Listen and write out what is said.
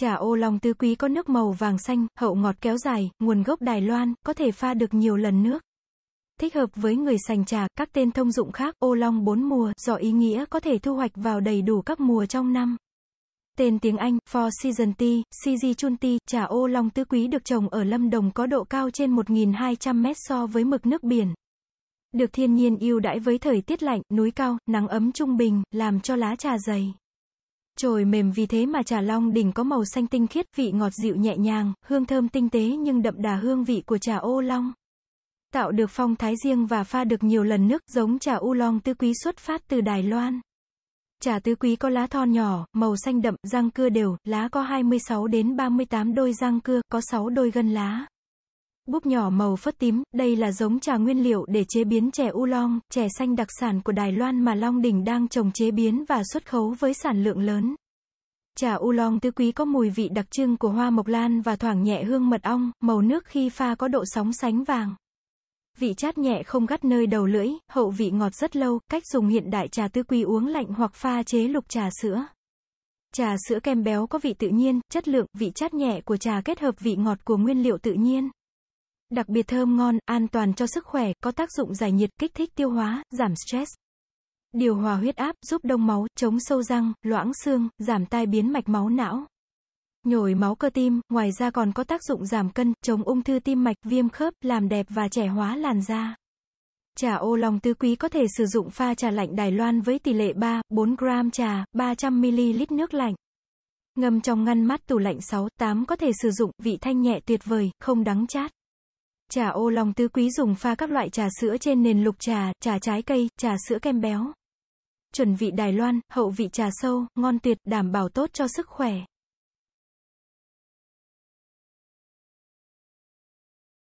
Trà ô long tứ quý có nước màu vàng xanh, hậu ngọt kéo dài, nguồn gốc Đài Loan, có thể pha được nhiều lần nước. Thích hợp với người sành trà, các tên thông dụng khác, ô long bốn mùa, do ý nghĩa có thể thu hoạch vào đầy đủ các mùa trong năm. Tên tiếng Anh, Four Season Tea, CG Chun Tea, trà ô long tứ quý được trồng ở Lâm Đồng có độ cao trên 1.200 mét so với mực nước biển. Được thiên nhiên ưu đãi với thời tiết lạnh, núi cao, nắng ấm trung bình, làm cho lá trà dày. Trồi mềm vì thế mà trà long đỉnh có màu xanh tinh khiết, vị ngọt dịu nhẹ nhàng, hương thơm tinh tế nhưng đậm đà hương vị của trà ô long. Tạo được phong thái riêng và pha được nhiều lần nước, giống trà u long tứ quý xuất phát từ Đài Loan. Trà tứ quý có lá thon nhỏ, màu xanh đậm, răng cưa đều, lá có 26 đến 38 đôi răng cưa, có 6 đôi gân lá. Búp nhỏ màu phớt tím, đây là giống trà nguyên liệu để chế biến chè oolong, chè xanh đặc sản của Đài Loan mà Long Đình đang trồng chế biến và xuất khấu với sản lượng lớn. Trà u oolong tứ quý có mùi vị đặc trưng của hoa mộc lan và thoảng nhẹ hương mật ong, màu nước khi pha có độ sóng sánh vàng. Vị chát nhẹ không gắt nơi đầu lưỡi, hậu vị ngọt rất lâu, cách dùng hiện đại trà tứ quý uống lạnh hoặc pha chế lục trà sữa. Trà sữa kem béo có vị tự nhiên, chất lượng, vị chát nhẹ của trà kết hợp vị ngọt của nguyên liệu tự nhiên. Đặc biệt thơm ngon, an toàn cho sức khỏe, có tác dụng giải nhiệt, kích thích tiêu hóa, giảm stress. Điều hòa huyết áp, giúp đông máu, chống sâu răng, loãng xương, giảm tai biến mạch máu não. Nhồi máu cơ tim, ngoài ra còn có tác dụng giảm cân, chống ung thư tim mạch, viêm khớp, làm đẹp và trẻ hóa làn da. Trà ô long tứ quý có thể sử dụng pha trà lạnh Đài Loan với tỷ lệ 3, 4 gram trà, 300ml nước lạnh. Ngâm trong ngăn mát tủ lạnh 6, 8 có thể sử dụng, vị thanh nhẹ tuyệt vời, không đắng chát. Trà ô long tứ quý dùng pha các loại trà sữa trên nền lục trà, trà trái cây, trà sữa kem béo. Chuẩn vị Đài Loan, hậu vị trà sâu, ngon tuyệt, đảm bảo tốt cho sức khỏe.